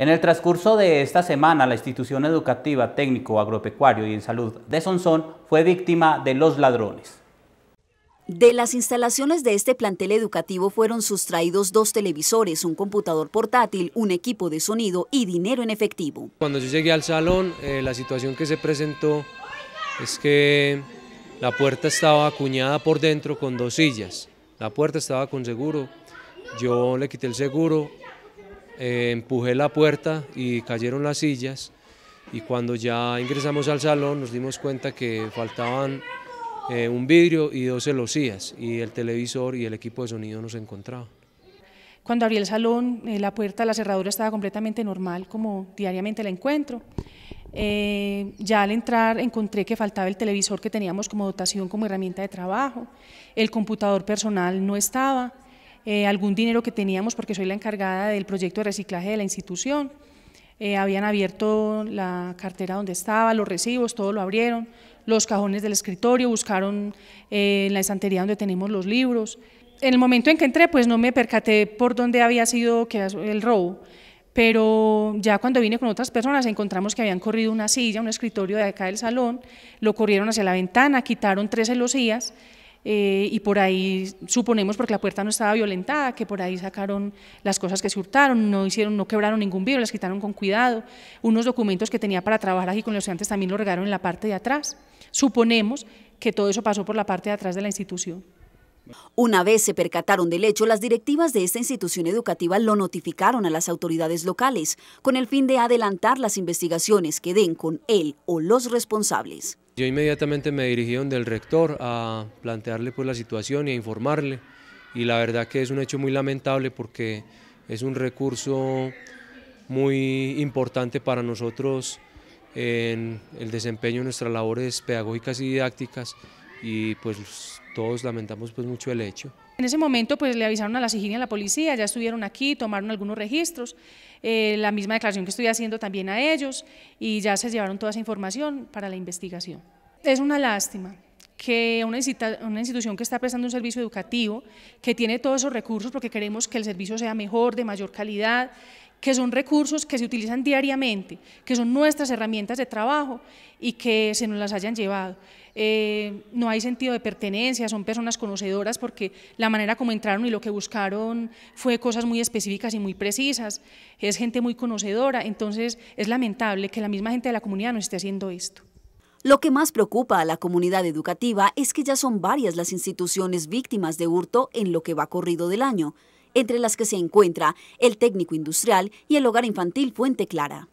En el transcurso de esta semana, la institución educativa, técnico, agropecuario y en salud de Sonsón fue víctima de los ladrones. De las instalaciones de este plantel educativo fueron sustraídos dos televisores, un computador portátil, un equipo de sonido y dinero en efectivo. Cuando yo llegué al salón, eh, la situación que se presentó es que la puerta estaba acuñada por dentro con dos sillas. La puerta estaba con seguro. Yo le quité el seguro eh, empujé la puerta y cayeron las sillas y cuando ya ingresamos al salón nos dimos cuenta que faltaban eh, un vidrio y dos celosías y el televisor y el equipo de sonido no se encontraban. Cuando abrí el salón, eh, la puerta, la cerradura estaba completamente normal, como diariamente la encuentro. ya al entrar encontré que faltaba el televisor que teníamos como dotación, como herramienta de trabajo. El computador personal no estaba. Eh, algún dinero que teníamos, porque soy la encargada del proyecto de reciclaje de la institución. Eh, habían abierto la cartera donde estaba, los recibos, todo lo abrieron, los cajones del escritorio, buscaron eh, en la estantería donde tenemos los libros. En el momento en que entré, pues no me percaté por dónde había sido que el robo, pero ya cuando vine con otras personas encontramos que habían corrido una silla, un escritorio de acá del salón, lo corrieron hacia la ventana, quitaron tres celosías, eh, y por ahí suponemos, porque la puerta no estaba violentada, que por ahí sacaron las cosas que se hurtaron, no, hicieron, no quebraron ningún vidrio, las quitaron con cuidado. Unos documentos que tenía para trabajar aquí con los estudiantes también lo regaron en la parte de atrás. Suponemos que todo eso pasó por la parte de atrás de la institución. Una vez se percataron del hecho, las directivas de esta institución educativa lo notificaron a las autoridades locales, con el fin de adelantar las investigaciones que den con él o los responsables. Yo inmediatamente me dirigí donde el rector a plantearle pues, la situación y a informarle, y la verdad que es un hecho muy lamentable porque es un recurso muy importante para nosotros en el desempeño de nuestras labores pedagógicas y didácticas, y pues todos lamentamos pues mucho el hecho. En ese momento pues le avisaron a la Siginia, y a la policía, ya estuvieron aquí, tomaron algunos registros, eh, la misma declaración que estoy haciendo también a ellos y ya se llevaron toda esa información para la investigación. Es una lástima que una, una institución que está prestando un servicio educativo, que tiene todos esos recursos porque queremos que el servicio sea mejor, de mayor calidad, que son recursos que se utilizan diariamente, que son nuestras herramientas de trabajo y que se nos las hayan llevado. Eh, no hay sentido de pertenencia, son personas conocedoras porque la manera como entraron y lo que buscaron fue cosas muy específicas y muy precisas, es gente muy conocedora, entonces es lamentable que la misma gente de la comunidad no esté haciendo esto. Lo que más preocupa a la comunidad educativa es que ya son varias las instituciones víctimas de hurto en lo que va corrido del año entre las que se encuentra el técnico industrial y el hogar infantil Fuente Clara.